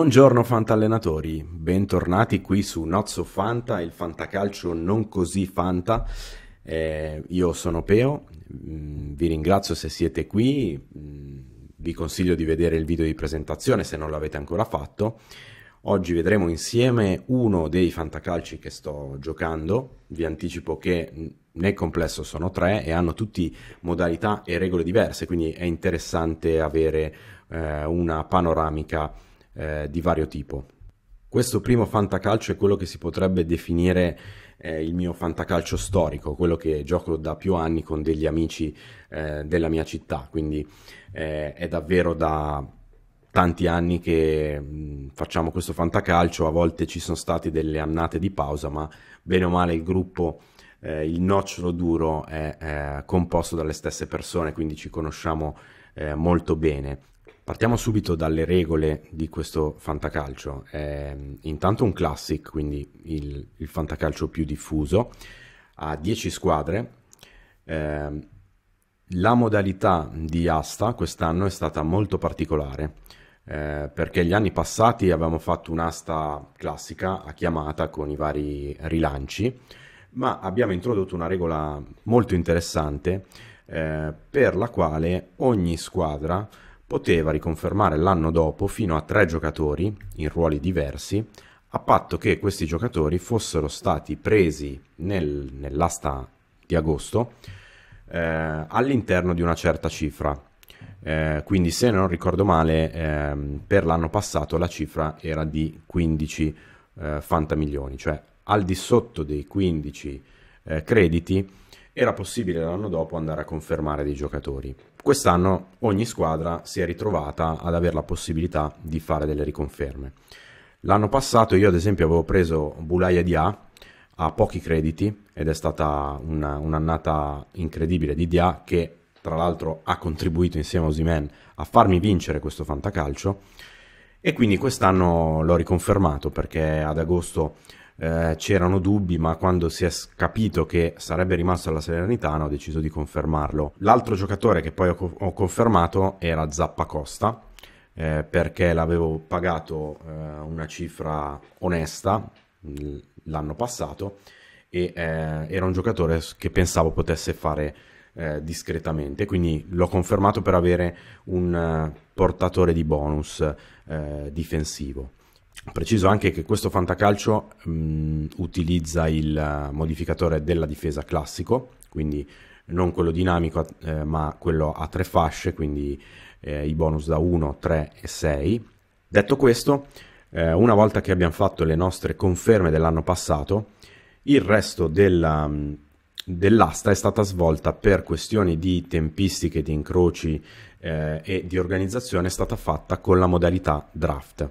Buongiorno fantallenatori, bentornati qui su Nozzo Fanta, il fantacalcio non così fanta. Eh, io sono Peo, mm, vi ringrazio se siete qui, mm, vi consiglio di vedere il video di presentazione se non l'avete ancora fatto. Oggi vedremo insieme uno dei fantacalci che sto giocando, vi anticipo che nel complesso sono tre e hanno tutti modalità e regole diverse, quindi è interessante avere eh, una panoramica eh, di vario tipo. Questo primo fantacalcio è quello che si potrebbe definire eh, il mio fantacalcio storico, quello che gioco da più anni con degli amici eh, della mia città, quindi eh, è davvero da tanti anni che mh, facciamo questo fantacalcio, a volte ci sono state delle annate di pausa, ma bene o male il gruppo eh, il nocciolo duro è eh, composto dalle stesse persone, quindi ci conosciamo eh, molto bene. Partiamo subito dalle regole di questo fantacalcio. È mm, intanto un classic, quindi il, il fantacalcio più diffuso, ha 10 squadre. Eh, la modalità di asta quest'anno è stata molto particolare, eh, perché gli anni passati avevamo fatto un'asta classica a chiamata con i vari rilanci, ma abbiamo introdotto una regola molto interessante eh, per la quale ogni squadra poteva riconfermare l'anno dopo fino a tre giocatori in ruoli diversi, a patto che questi giocatori fossero stati presi nel, nell'asta di agosto eh, all'interno di una certa cifra. Eh, quindi se non ricordo male, ehm, per l'anno passato la cifra era di 15 eh, fantamilioni, cioè al di sotto dei 15 eh, crediti era possibile l'anno dopo andare a confermare dei giocatori quest'anno ogni squadra si è ritrovata ad avere la possibilità di fare delle riconferme. L'anno passato io ad esempio avevo preso Bulaia Dia a pochi crediti ed è stata una, un'annata incredibile di Dia che tra l'altro ha contribuito insieme a Osimen a farmi vincere questo fantacalcio e quindi quest'anno l'ho riconfermato perché ad agosto eh, c'erano dubbi, ma quando si è capito che sarebbe rimasto alla Salernitana ho deciso di confermarlo. L'altro giocatore che poi ho, co- ho confermato era Zappa Costa, eh, perché l'avevo pagato eh, una cifra onesta l'anno passato e eh, era un giocatore che pensavo potesse fare eh, discretamente, quindi l'ho confermato per avere un portatore di bonus difensivo. Preciso anche che questo fantacalcio mh, mm, utilizza il eh, modificatore della difesa classico, quindi non quello dinamico eh, ma quello a tre fasce, quindi eh, i bonus da 1, 3 e 6. Detto questo, eh, una volta che abbiamo fatto le nostre conferme dell'anno passato, il resto della, mm, dell'asta è stata svolta per questioni di tempistiche, di incroci eh, e di organizzazione, è stata fatta con la modalità draft.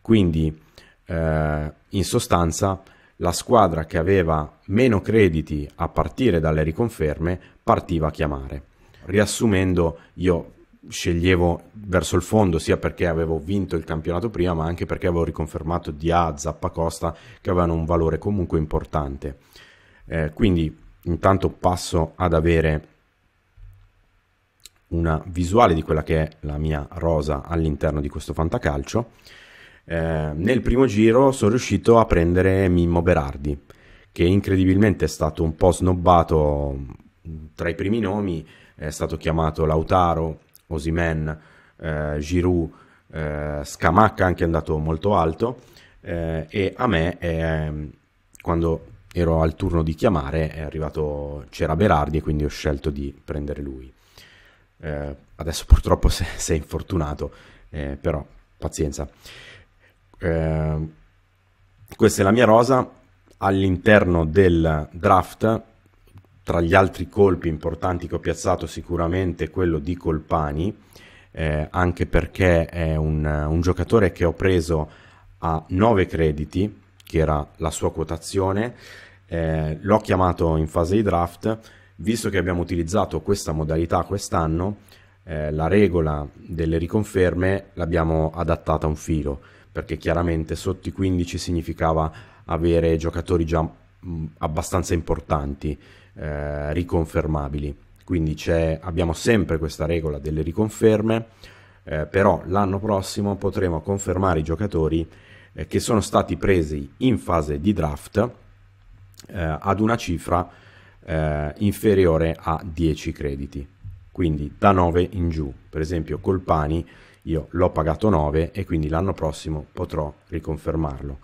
Quindi, eh, in sostanza, la squadra che aveva meno crediti a partire dalle riconferme partiva a chiamare. Riassumendo, io sceglievo verso il fondo sia perché avevo vinto il campionato prima, ma anche perché avevo riconfermato di A, Zappa Costa, che avevano un valore comunque importante. Eh, quindi, intanto passo ad avere una visuale di quella che è la mia rosa all'interno di questo fantacalcio eh, nel primo giro sono riuscito a prendere Mimmo Berardi, che incredibilmente è stato un po' snobbato mm, tra i primi nomi, è stato chiamato Lautaro, Osimen, eh, Giroud, eh, Scamacca anche andato molto alto eh, e a me eh, quando ero al turno di chiamare è arrivato c'era Berardi e quindi ho scelto di prendere lui. Eh, adesso purtroppo sei, sei infortunato, eh, però pazienza eh, questa è la mia rosa all'interno del draft. Tra gli altri colpi importanti che ho piazzato, sicuramente quello di Colpani, eh, anche perché è un, un giocatore che ho preso a 9 crediti, che era la sua quotazione. Eh, l'ho chiamato in fase di draft, visto che abbiamo utilizzato questa modalità quest'anno, eh, la regola delle riconferme l'abbiamo adattata a un filo perché chiaramente sotto i 15 significava avere giocatori già mm, abbastanza importanti, eh, riconfermabili. Quindi abbiamo sempre questa regola delle riconferme, eh, però l'anno prossimo potremo confermare i giocatori eh, che sono stati presi in fase di draft eh, ad una cifra eh, inferiore a 10 crediti, quindi da 9 in giù. Per esempio Colpani io l'ho pagato 9 e quindi l'anno prossimo potrò riconfermarlo.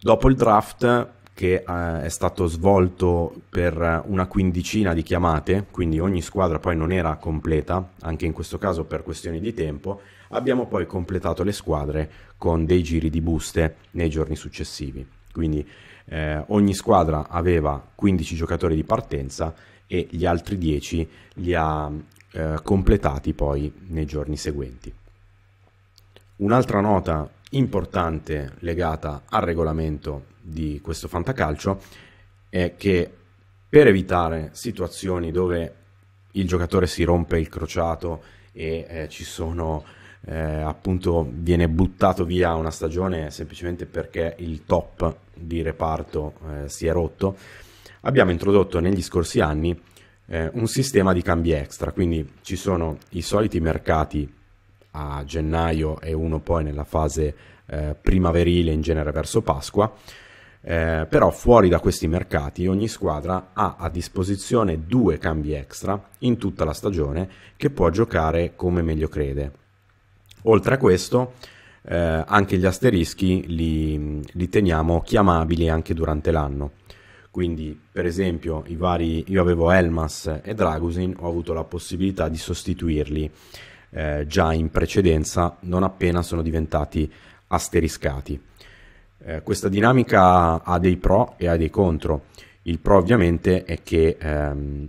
Dopo il draft che eh, è stato svolto per una quindicina di chiamate, quindi ogni squadra poi non era completa, anche in questo caso per questioni di tempo, abbiamo poi completato le squadre con dei giri di buste nei giorni successivi. Quindi eh, ogni squadra aveva 15 giocatori di partenza e gli altri 10 li ha eh, completati poi nei giorni seguenti. Un'altra nota importante legata al regolamento di questo fantacalcio è che per evitare situazioni dove il giocatore si rompe il crociato e eh, ci sono eh, appunto viene buttato via una stagione semplicemente perché il top di reparto eh, si è rotto abbiamo introdotto negli scorsi anni eh, un sistema di cambi extra quindi ci sono i soliti mercati a gennaio e uno poi nella fase eh, primaverile, in genere verso Pasqua. Eh, però fuori da questi mercati ogni squadra ha a disposizione due cambi extra in tutta la stagione che può giocare come meglio crede. Oltre a questo, eh, anche gli asterischi li, li, teniamo chiamabili anche durante l'anno. Quindi, per esempio, vari, io avevo Elmas e Dragusin, ho avuto la possibilità di sostituirli eh, già in precedenza non appena sono diventati asteriscati. Eh, questa dinamica ha dei pro e ha dei contro. Il pro ovviamente è che ehm,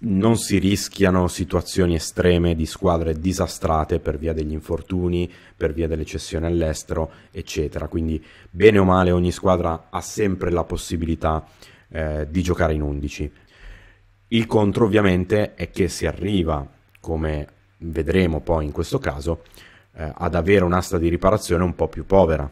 non si rischiano situazioni estreme di squadre disastrate per via degli infortuni, per via delle cessioni all'estero, eccetera. Quindi bene o male ogni squadra ha sempre la possibilità eh, di giocare in 11. Il contro ovviamente è che si arriva, come vedremo poi in questo caso, eh, ad avere un'asta di riparazione un po' più povera,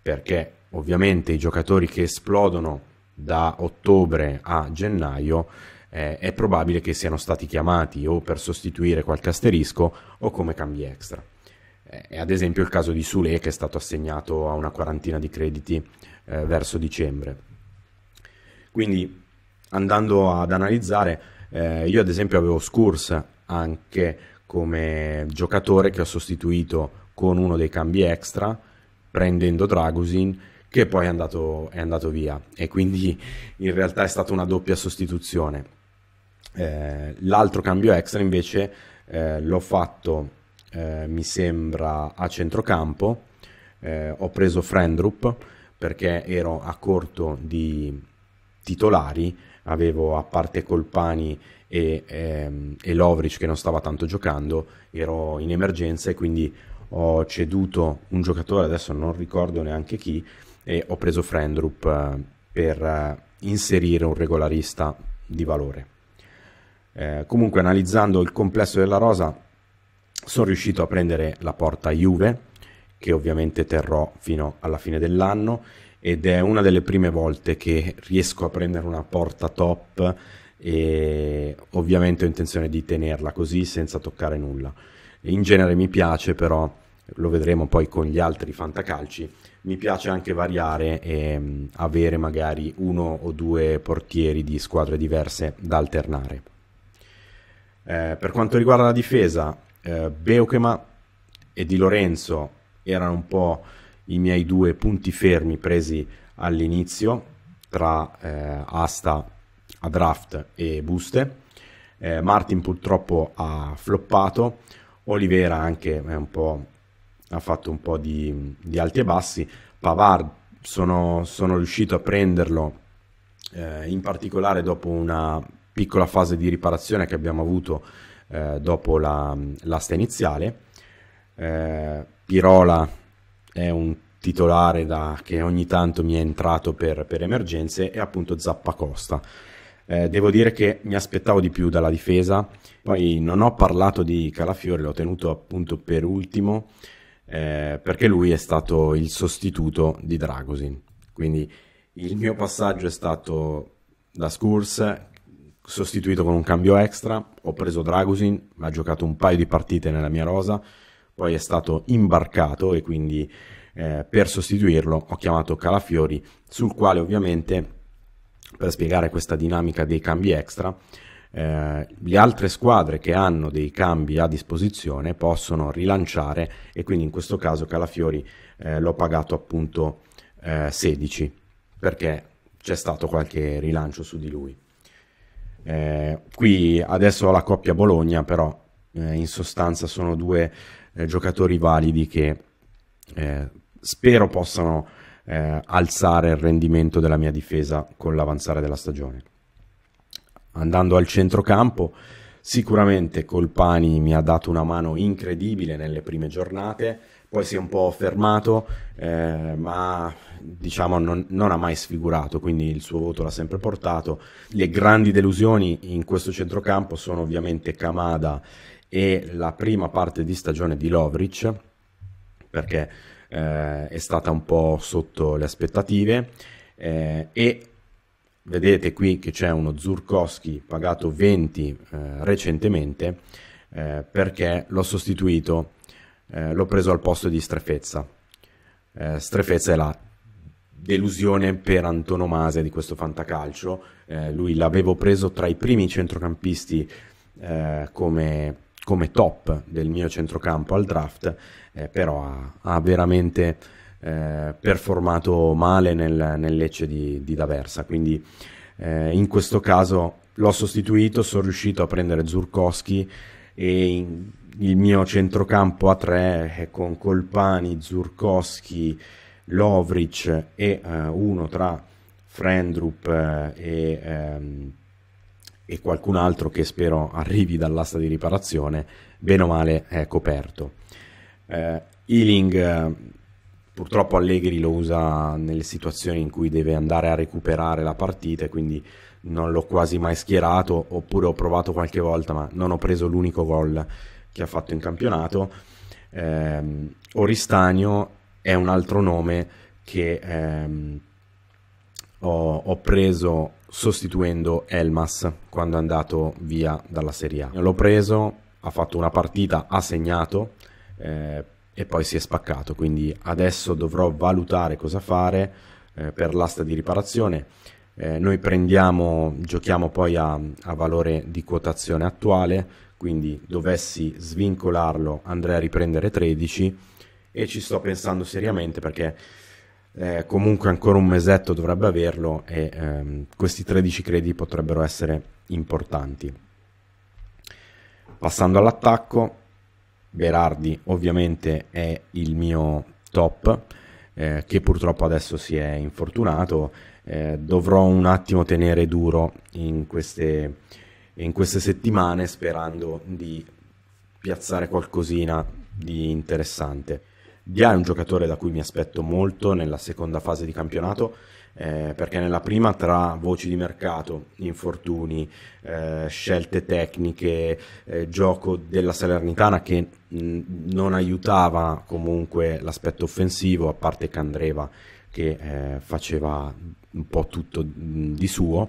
perché ovviamente i giocatori che esplodono da ottobre a gennaio eh, è probabile che siano stati chiamati o per sostituire qualche asterisco o come cambi extra. Eh, è ad esempio il caso di Sule che è stato assegnato a una quarantina di crediti eh, verso dicembre. Quindi andando ad analizzare, eh, io ad esempio avevo Scurs anche come giocatore che ho sostituito con uno dei cambi extra prendendo Dragusin che poi è andato, è andato via e quindi in realtà è stata una doppia sostituzione. Eh, l'altro cambio extra invece eh, l'ho fatto, eh, mi sembra, a centrocampo, eh, ho preso Friendrup perché ero a corto di titolari, avevo a parte Colpani e, ehm, e Lovric che non stava tanto giocando, ero in emergenza e quindi ho ceduto un giocatore, adesso non ricordo neanche chi, e ho preso Frendrup eh, per eh, inserire un regolarista di valore. Eh, comunque analizzando il complesso della rosa sono riuscito a prendere la porta Juve che ovviamente terrò fino alla fine dell'anno ed è una delle prime volte che riesco a prendere una porta top e ovviamente ho intenzione di tenerla così senza toccare nulla. In genere mi piace però, lo vedremo poi con gli altri fantacalci, mi piace anche variare e mm, avere magari uno o due portieri di squadre diverse da alternare. Eh, per quanto riguarda la difesa, eh, Beuchema e Di Lorenzo erano un po' i miei due punti fermi presi all'inizio tra eh, asta a draft e buste. Eh, Martin purtroppo ha floppato, Olivera anche ha fatto un po' di, di, alti e bassi, Pavard sono, sono riuscito a prenderlo eh, in particolare dopo una piccola fase di riparazione che abbiamo avuto eh, dopo la, l'asta iniziale. Eh, Pirola è un titolare da, che ogni tanto mi è entrato per, per emergenze e appunto Zappa Costa eh, devo dire che mi aspettavo di più dalla difesa, poi non ho parlato di Calafiori, l'ho tenuto appunto per ultimo, eh, perché lui è stato il sostituto di Dragosin. Quindi il mio passaggio è stato da Scurs, sostituito con un cambio extra, ho preso Dragosin, ha giocato un paio di partite nella mia rosa, poi è stato imbarcato e quindi eh, per sostituirlo ho chiamato Calafiori, sul quale ovviamente per spiegare questa dinamica dei cambi extra, eh, le altre squadre che hanno dei cambi a disposizione possono rilanciare e quindi in questo caso Calafiori eh, l'ho pagato appunto eh, 16 perché c'è stato qualche rilancio su di lui. Eh, qui adesso ho la coppia Bologna, però eh, in sostanza sono due eh, giocatori validi che spero possano eh, alzare il rendimento della mia difesa con l'avanzare della stagione. Andando al centrocampo, sicuramente Colpani mi ha dato una mano incredibile nelle prime giornate, poi si è un po' fermato, eh, ma diciamo non, non, ha mai sfigurato, quindi il suo voto l'ha sempre portato. Le grandi delusioni in questo centrocampo sono ovviamente Kamada e la prima parte di stagione di Lovric, perché eh, è stata un po' sotto le aspettative eh, e vedete qui che c'è uno Zurkowski pagato 20 eh, recentemente eh, perché l'ho sostituito, eh, l'ho preso al posto di Strefezza. Strefezza è la delusione per antonomasia di questo fantacalcio. Eh, lui l'avevo preso tra i primi centrocampisti eh, come come top del mio centrocampo al draft, eh, però ha, ha veramente eh, performato male nel, nel Lecce di, di, D'Aversa, quindi eh, in questo caso l'ho sostituito, sono riuscito a prendere Zurkowski e in, il mio centrocampo a tre eh, con Colpani, Zurkowski, Lovric e eh, uno tra Frendrup eh, e... Ehm, e qualcun altro che spero arrivi dall'asta di riparazione, bene o male è coperto. Eh, Ealing eh, purtroppo Allegri lo usa nelle situazioni in cui deve andare a recuperare la partita e quindi non l'ho quasi mai schierato oppure ho provato qualche volta ma non ho preso l'unico gol che ha fatto in campionato. Eh, Oristagno è un altro nome che ehm, ho, ho preso sostituendo Elmas quando è andato via dalla Serie A. L'ho preso, ha fatto una partita, ha segnato eh, e poi si è spaccato, quindi adesso dovrò valutare cosa fare eh, per l'asta di riparazione. Eh, noi prendiamo, giochiamo poi a, a, valore di quotazione attuale, quindi dovessi svincolarlo andrei a riprendere 13 e ci sto pensando seriamente perché eh, comunque ancora un mesetto dovrebbe averlo e ehm, questi 13 crediti potrebbero essere importanti. Passando all'attacco, Berardi ovviamente è il mio top, eh, che purtroppo adesso si è infortunato, eh, dovrò un attimo tenere duro in queste, in queste settimane sperando di piazzare qualcosina di interessante. Dia è un giocatore da cui mi aspetto molto nella seconda fase di campionato, eh, perché nella prima tra voci di mercato, infortuni, eh, scelte tecniche, eh, gioco della Salernitana che mh, mm, non aiutava comunque l'aspetto offensivo, a parte Candreva che eh, faceva un po' tutto mm, di suo,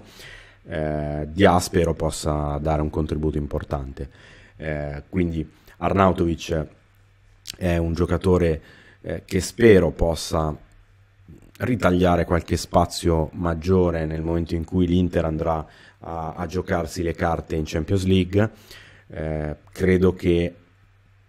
eh, Dia spero possa dare un contributo importante. Eh, quindi Arnautovic è un giocatore eh, che spero possa ritagliare qualche spazio maggiore nel momento in cui l'Inter andrà a, a giocarsi le carte in Champions League. Eh, credo che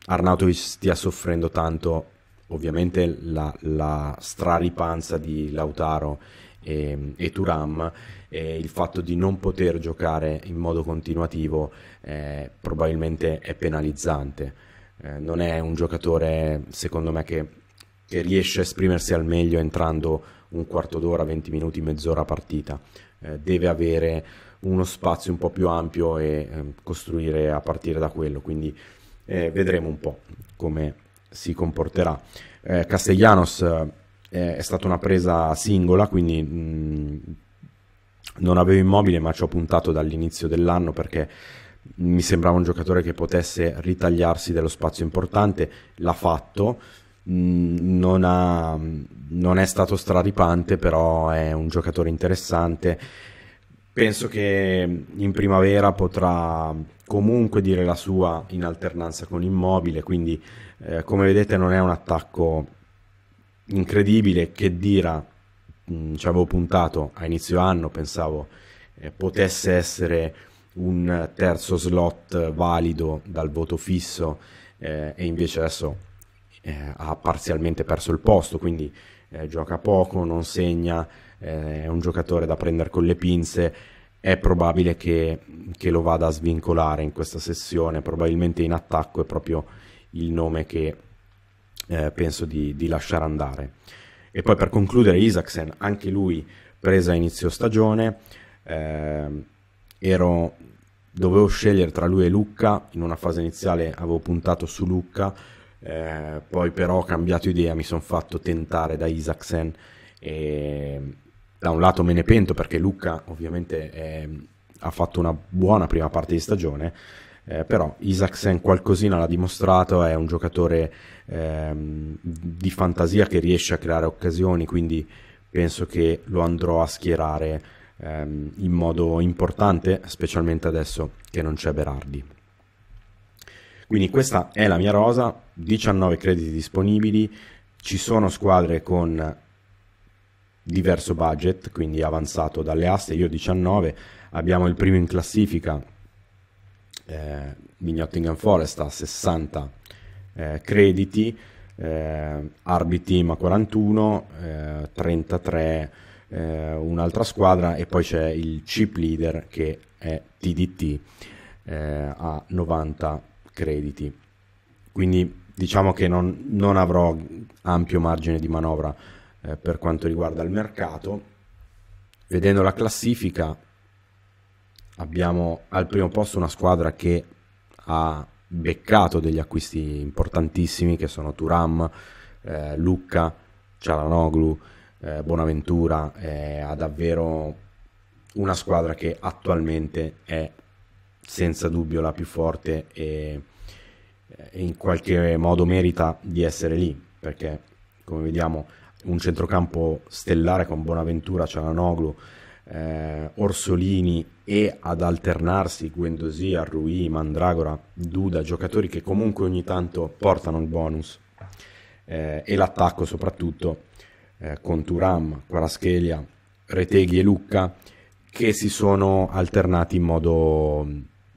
Arnautovic stia soffrendo tanto, ovviamente la, la straripanza di Lautaro e, e Turam e il fatto di non poter giocare in modo continuativo eh, probabilmente è penalizzante eh, non è un giocatore, secondo me, che, che, riesce a esprimersi al meglio entrando un quarto d'ora, 20 minuti, mezz'ora partita. Eh, deve avere uno spazio un po' più ampio e eh, costruire a partire da quello. Quindi eh, vedremo un po' come si comporterà. Eh, Castellanos è stata una presa singola, quindi... Mh, mm, non avevo immobile, ma ci ho puntato dall'inizio dell'anno perché mi sembrava un giocatore che potesse ritagliarsi dello spazio importante, l'ha fatto, mm, non, ha, non è stato straripante, però è un giocatore interessante. Penso che in primavera potrà comunque dire la sua in alternanza con Immobile, quindi eh, come vedete non è un attacco incredibile che Dira mh, mm, ci avevo puntato a inizio anno, pensavo eh, potesse essere un terzo slot valido dal voto fisso eh, e invece adesso eh, ha parzialmente perso il posto, quindi eh, gioca poco, non segna, eh, è un giocatore da prendere con le pinze, è probabile che, che, lo vada a svincolare in questa sessione, probabilmente in attacco è proprio il nome che eh, penso di, di lasciare andare. E poi per concludere Isaacsen, anche lui presa a inizio stagione, eh, ero, dovevo scegliere tra lui e Lucca, in una fase iniziale avevo puntato su Lucca, eh, poi però ho cambiato idea, mi sono fatto tentare da Isaacsen e da un lato me ne pento perché Lucca ovviamente è, ehm, ha fatto una buona prima parte di stagione, eh, però Isaacsen qualcosina l'ha dimostrato, è un giocatore ehm, di fantasia che riesce a creare occasioni, quindi penso che lo andrò a schierare ehm, in modo importante, specialmente adesso che non c'è Berardi. Quindi questa è la mia rosa, 19 crediti disponibili, ci sono squadre con diverso budget, quindi avanzato dalle aste, io 19, abbiamo il primo in classifica, eh, di Nottingham Forest a 60 eh, crediti, eh, RB Team a 41, eh, 33 eh, un'altra squadra e poi c'è il chip leader che è TDT eh, a 90 crediti. Quindi diciamo che non, non avrò ampio margine di manovra eh, per quanto riguarda il mercato. Vedendo la classifica abbiamo al primo posto una squadra che ha beccato degli acquisti importantissimi che sono Turam, eh, Lucca, Cialanoglu, eh, Bonaventura eh, ha davvero una squadra che attualmente è senza dubbio la più forte e, e eh, in qualche modo merita di essere lì perché come vediamo un centrocampo stellare con Bonaventura, Cialanoglu, eh, Orsolini e ad alternarsi Guendosi, Arrui, Mandragora, Duda, giocatori che comunque ogni tanto portano il bonus eh, e l'attacco soprattutto eh, con Turam, Quaraschelia, Reteghi e Lucca che si sono alternati in modo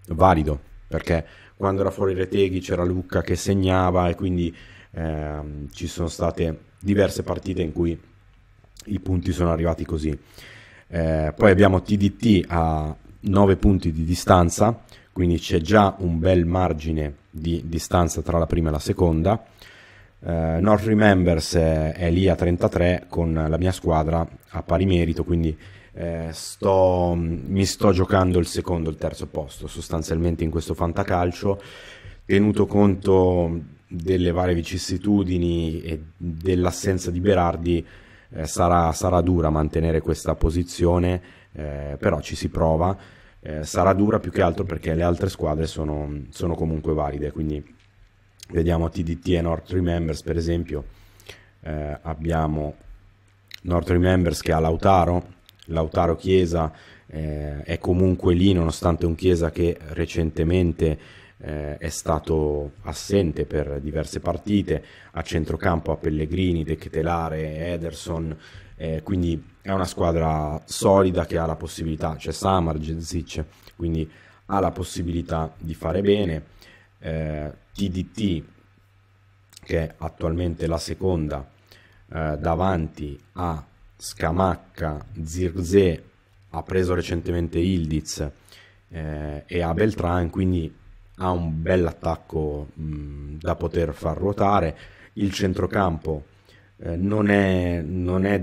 valido perché quando era fuori Reteghi c'era Lucca che segnava e quindi eh, ci sono state diverse partite in cui i punti sono arrivati così. Eh, poi abbiamo TDT a 9 punti di distanza, quindi c'è già un bel margine di distanza tra la prima e la seconda. Uh, eh, Not Remembers è lì a 33 con la mia squadra a pari merito, quindi eh, sto, mi sto giocando il secondo e il terzo posto sostanzialmente in questo fantacalcio, tenuto conto delle varie vicissitudini e dell'assenza di Berardi. Eh, sarà, sarà, dura mantenere questa posizione, eh, però ci si prova. Eh, sarà dura più che altro perché le altre squadre sono, sono comunque valide, quindi vediamo TDT e North Remembers per esempio eh, abbiamo North Remembers che ha Lautaro Lautaro Chiesa eh, è comunque lì nonostante un Chiesa che recentemente eh, è stato assente per diverse partite a centrocampo a Pellegrini, De Chetelare, Ederson eh, quindi è una squadra solida che ha la possibilità c'è cioè Samar, Genzic quindi ha la possibilità di fare bene eh, TDT che è attualmente la seconda eh, davanti a Scamacca, Zirze ha preso recentemente Ildiz eh, e a Beltran quindi ha un bel attacco mh, da poter far ruotare il centrocampo eh, non è, non è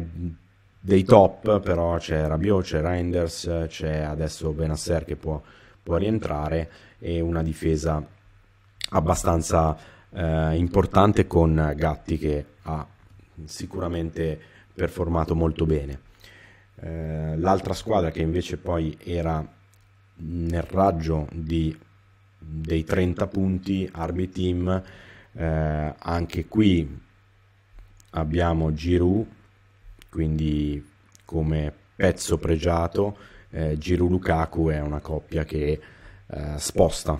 dei top, però c'è Rabiot, c'è Reinders, c'è adesso Benasser che può, può rientrare e una difesa abbastanza eh, importante con Gatti che ha sicuramente performato molto bene. Eh, l'altra squadra che invece poi era nel raggio di, dei 30 punti, Army Team, eh, anche qui abbiamo Giroud, quindi come pezzo pregiato, eh, Giroud-Lukaku è una coppia che eh, sposta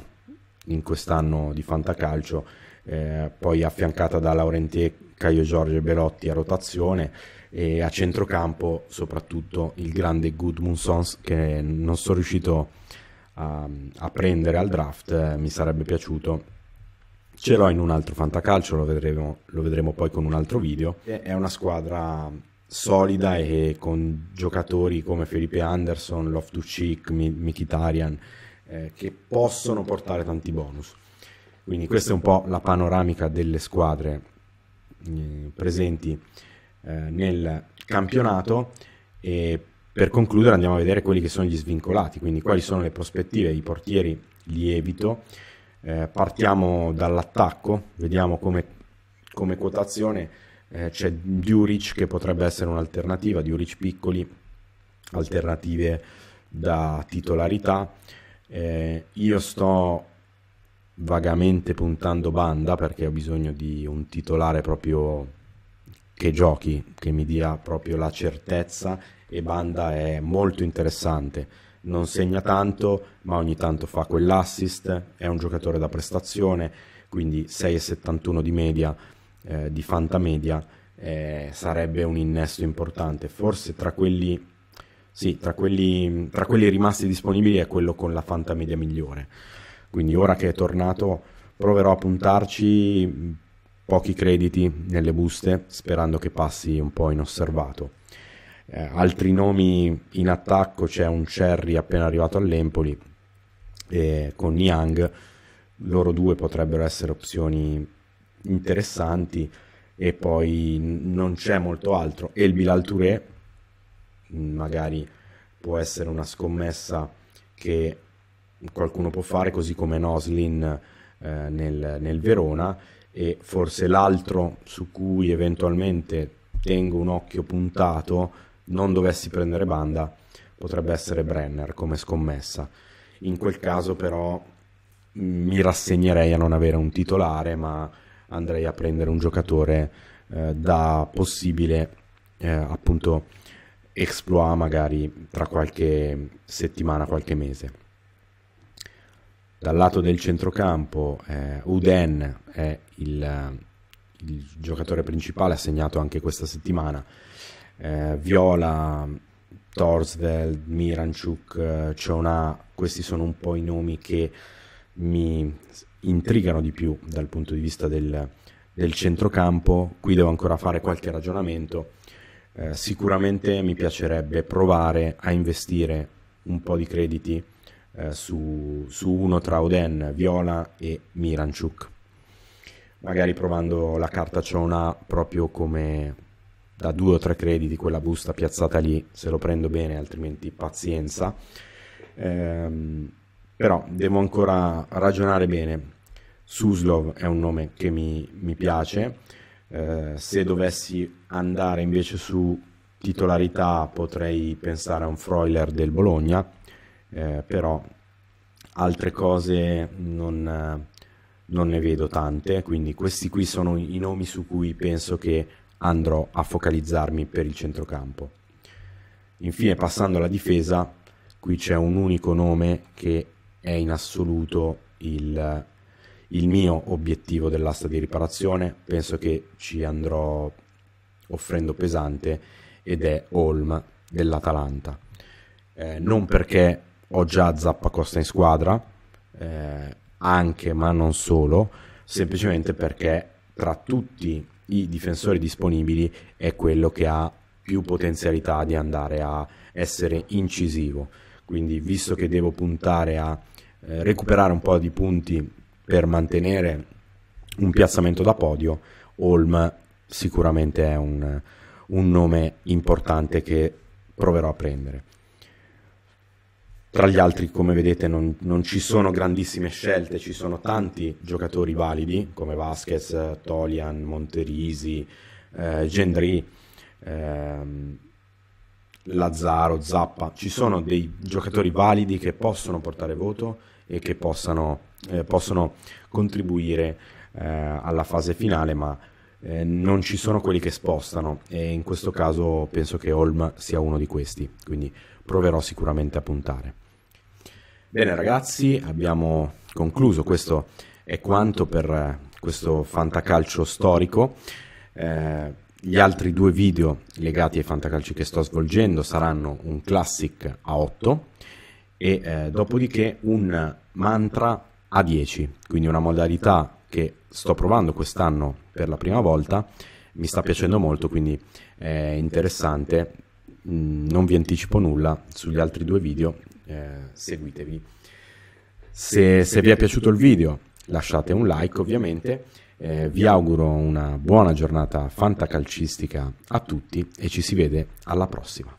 in quest'anno di fantacalcio, eh, poi affiancata da Laurentier, Caio Giorgio e Belotti a rotazione e a centrocampo soprattutto il grande Gudmundsons che non sono riuscito a, a prendere al draft, eh, mi sarebbe piaciuto ce l'ho in un altro fantacalcio, lo vedremo, lo vedremo, poi con un altro video. È una squadra solida e con giocatori come Felipe Anderson, Loftus-Cheek, Mikitarian eh, che possono portare tanti bonus. Quindi questa è un po' la panoramica delle squadre eh, presenti eh, nel campionato e per concludere andiamo a vedere quelli che sono gli svincolati, quindi quali sono le prospettive, i portieri li evito. Eh, partiamo dall'attacco, vediamo come, come quotazione eh, c'è Duric che potrebbe essere un'alternativa, Duric piccoli, alternative da titolarità. Eh, io sto vagamente puntando banda perché ho bisogno di un titolare proprio che giochi, che mi dia proprio la certezza e banda è molto interessante. Non segna tanto, ma ogni tanto fa quell'assist, è un giocatore da prestazione, quindi 6,71 di media, eh, di fantamedia, eh, sarebbe un innesto importante. Forse tra quelli sì, tra quelli, tra quelli rimasti disponibili è quello con la fantamedia migliore. Quindi ora che è tornato proverò a puntarci mm, pochi crediti nelle buste sperando che passi un po' inosservato. Eh, altri nomi in attacco c'è un Cherry appena arrivato all'Empoli eh, con Niang, loro due potrebbero essere opzioni interessanti e poi non c'è molto altro. E il Bilal Touré magari può essere una scommessa che qualcuno può fare, così come Noslin eh, nel, nel, Verona, e forse l'altro su cui eventualmente tengo un occhio puntato, non dovessi prendere banda, potrebbe essere Brenner come scommessa. In quel caso però mi rassegnerei a non avere un titolare, ma andrei a prendere un giocatore eh, da possibile eh, appunto exploit magari tra qualche settimana, qualche mese. Dal lato del centrocampo, eh, Uden è il, il, giocatore principale, assegnato anche questa settimana. Eh, Viola, Torsveld, Miranchuk, eh, Chona, questi sono un po' i nomi che mi intrigano di più dal punto di vista del, del centrocampo. Qui devo ancora fare qualche ragionamento eh, sicuramente mi piacerebbe provare a investire un po' di crediti eh, su, su, uno tra Oden, Viola e Miranchuk. Magari provando la carta Ciona proprio come da due o tre crediti, quella busta piazzata lì, se lo prendo bene, altrimenti pazienza. Ehm, però devo ancora ragionare bene. Suslov è un nome che mi, mi piace eh, se dovessi andare invece su titolarità potrei pensare a un Freuler del Bologna, eh, però altre cose non, non, ne vedo tante, quindi questi qui sono i nomi su cui penso che andrò a focalizzarmi per il centrocampo. Infine passando alla difesa, qui c'è un unico nome che è in assoluto il il mio obiettivo dell'asta di riparazione, penso che ci andrò offrendo pesante, ed è Holm dell'Atalanta. Eh, non perché ho già Zappa Costa in squadra, eh, anche ma non solo, semplicemente perché tra tutti i difensori disponibili è quello che ha più potenzialità di andare a essere incisivo. Quindi, visto che devo puntare a eh, recuperare un po' di punti per mantenere un piazzamento da podio, Holm sicuramente è un, un nome importante che proverò a prendere. Tra gli altri, come vedete, non, non, ci sono grandissime scelte, ci sono tanti giocatori validi come Vasquez, Tolian, Monterisi, eh, Gendry, ehm, Lazzaro, Zappa. Ci sono dei giocatori validi che possono portare voto e che possano eh, possono contribuire eh, alla fase finale, ma eh, non ci sono quelli che spostano e in questo caso penso che Holm sia uno di questi, quindi proverò sicuramente a puntare. Bene ragazzi, abbiamo concluso, questo è quanto per eh, questo fantacalcio storico. Eh, gli altri due video legati ai fantacalci che sto svolgendo saranno un classic a 8 e eh, dopodiché un mantra a 10, quindi una modalità che sto provando quest'anno per la prima volta, mi sta piacendo molto, quindi è interessante, mm, non vi anticipo nulla sugli altri due video, eh, seguitevi. Se, se, vi è piaciuto il video lasciate un like ovviamente, eh, vi auguro una buona giornata fantacalcistica a tutti e ci si vede alla prossima.